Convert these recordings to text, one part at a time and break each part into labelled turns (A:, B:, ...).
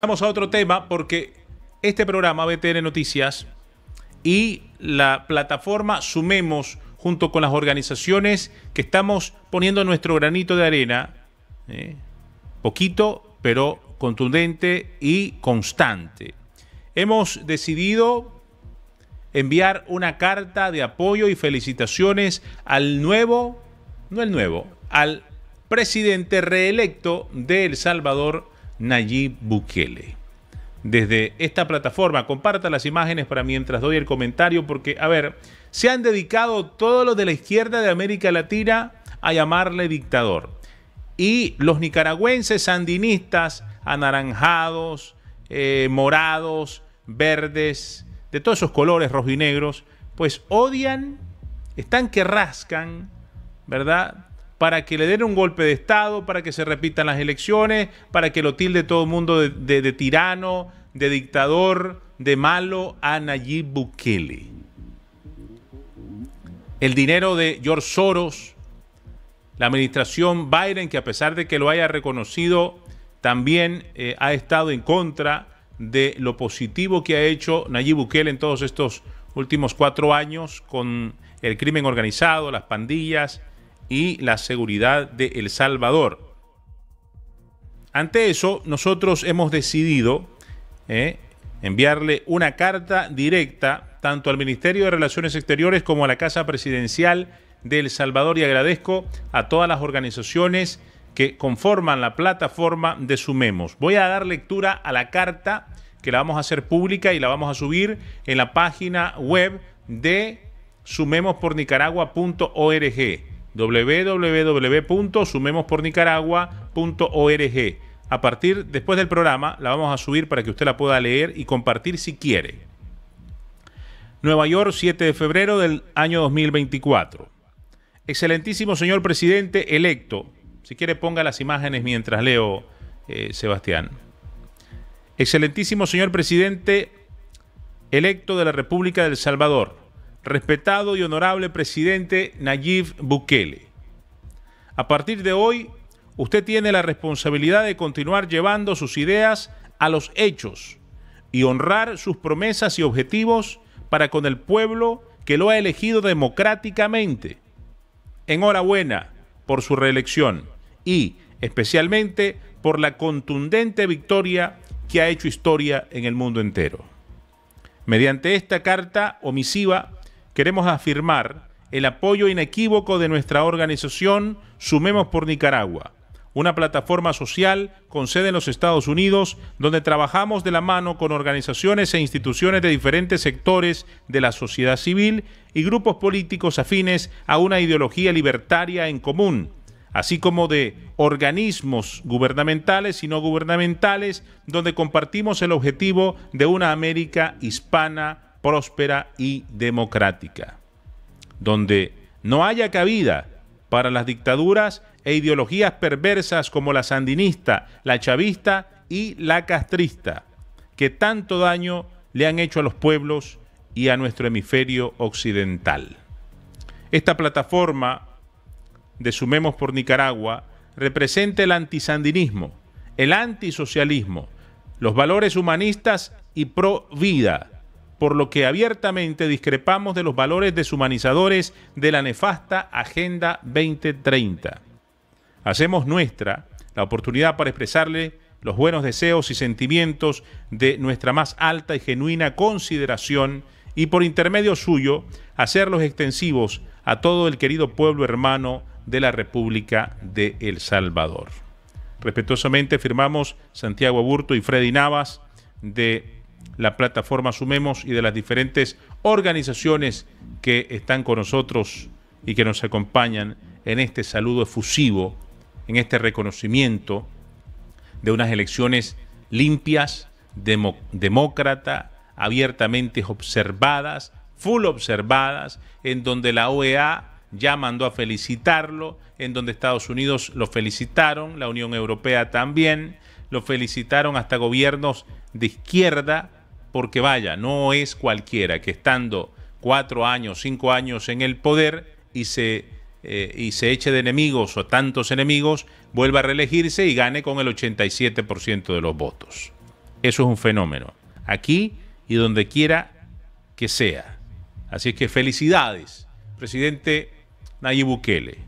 A: Vamos a otro tema porque este programa BTN Noticias y la plataforma Sumemos junto con las organizaciones que estamos poniendo nuestro granito de arena, eh, poquito pero contundente y constante. Hemos decidido enviar una carta de apoyo y felicitaciones al nuevo, no el nuevo, al presidente reelecto de El Salvador, Nayib Bukele. Desde esta plataforma, comparta las imágenes para mientras doy el comentario, porque, a ver, se han dedicado todos los de la izquierda de América Latina a llamarle dictador. Y los nicaragüenses sandinistas, anaranjados, eh, morados, verdes, de todos esos colores y negros, pues odian, están que rascan, ¿verdad? para que le den un golpe de Estado, para que se repitan las elecciones, para que lo tilde todo el mundo de, tirano, de dictador, de malo a Nayib Bukele. El dinero de George Soros, la administración Biden, que a pesar de que lo haya reconocido, también eh, ha estado en contra de lo positivo que ha hecho Nayib Bukele en todos estos últimos cuatro años con el crimen organizado, las pandillas, y la seguridad de El Salvador. Ante eso, nosotros hemos decidido eh, enviarle una carta directa tanto al Ministerio de Relaciones Exteriores como a la Casa Presidencial de El Salvador y agradezco a todas las organizaciones que conforman la plataforma de Sumemos. Voy a dar lectura a la carta que la vamos a hacer pública y la vamos a subir en la página web de sumemospornicaragua.org www.sumemospornicaragua.org. A partir, después del programa, la vamos a subir para que usted la pueda leer y compartir si quiere. Nueva York, 7 de febrero del año 2024. Excelentísimo señor presidente electo. Si quiere, ponga las imágenes mientras leo, eh, Sebastián. Excelentísimo señor presidente electo de la República del Salvador respetado y honorable presidente Nayib Bukele. A partir de hoy, usted tiene la responsabilidad de continuar llevando sus ideas a los hechos y honrar sus promesas y objetivos para con el pueblo que lo ha elegido democráticamente. Enhorabuena por su reelección y, especialmente, por la contundente victoria que ha hecho historia en el mundo entero. Mediante esta carta omisiva, queremos afirmar el apoyo inequívoco de nuestra organización Sumemos por Nicaragua, una plataforma social con sede en los Estados Unidos, donde trabajamos de la mano con organizaciones e instituciones de diferentes sectores de la sociedad civil y grupos políticos afines a una ideología libertaria en común, así como de organismos gubernamentales y no gubernamentales, donde compartimos el objetivo de una América hispana próspera y democrática, donde no haya cabida para las dictaduras e ideologías perversas como la sandinista, la chavista y la castrista, que tanto daño le han hecho a los pueblos y a nuestro hemisferio occidental. Esta plataforma de Sumemos por Nicaragua representa el antisandinismo, el antisocialismo, los valores humanistas y pro vida, por lo que abiertamente discrepamos de los valores deshumanizadores de la nefasta Agenda 2030. Hacemos nuestra la oportunidad para expresarle los buenos deseos y sentimientos de nuestra más alta y genuina consideración y por intermedio suyo hacerlos extensivos a todo el querido pueblo hermano de la República de El Salvador. Respetuosamente firmamos Santiago Aburto y Freddy Navas de la plataforma Sumemos y de las diferentes organizaciones que están con nosotros y que nos acompañan en este saludo efusivo, en este reconocimiento de unas elecciones limpias, demócratas, demócrata, abiertamente observadas, full observadas, en donde la OEA ya mandó a felicitarlo, en donde Estados Unidos lo felicitaron, la Unión Europea también, lo felicitaron hasta gobiernos de izquierda porque vaya, no es cualquiera que estando cuatro años, cinco años en el poder y se, eh, y se eche de enemigos o tantos enemigos, vuelva a reelegirse y gane con el 87% de los votos. Eso es un fenómeno, aquí y donde quiera que sea. Así que felicidades, presidente Nayib Bukele.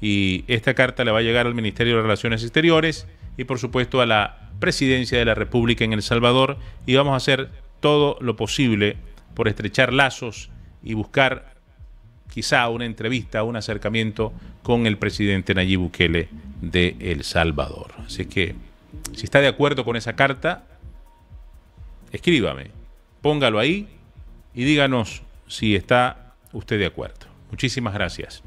A: Y esta carta le va a llegar al Ministerio de Relaciones Exteriores y por supuesto a la presidencia de la República en El Salvador y vamos a hacer todo lo posible por estrechar lazos y buscar quizá una entrevista, un acercamiento con el presidente Nayib Bukele de El Salvador. Así que, si está de acuerdo con esa carta, escríbame, póngalo ahí y díganos si está usted de acuerdo. Muchísimas gracias.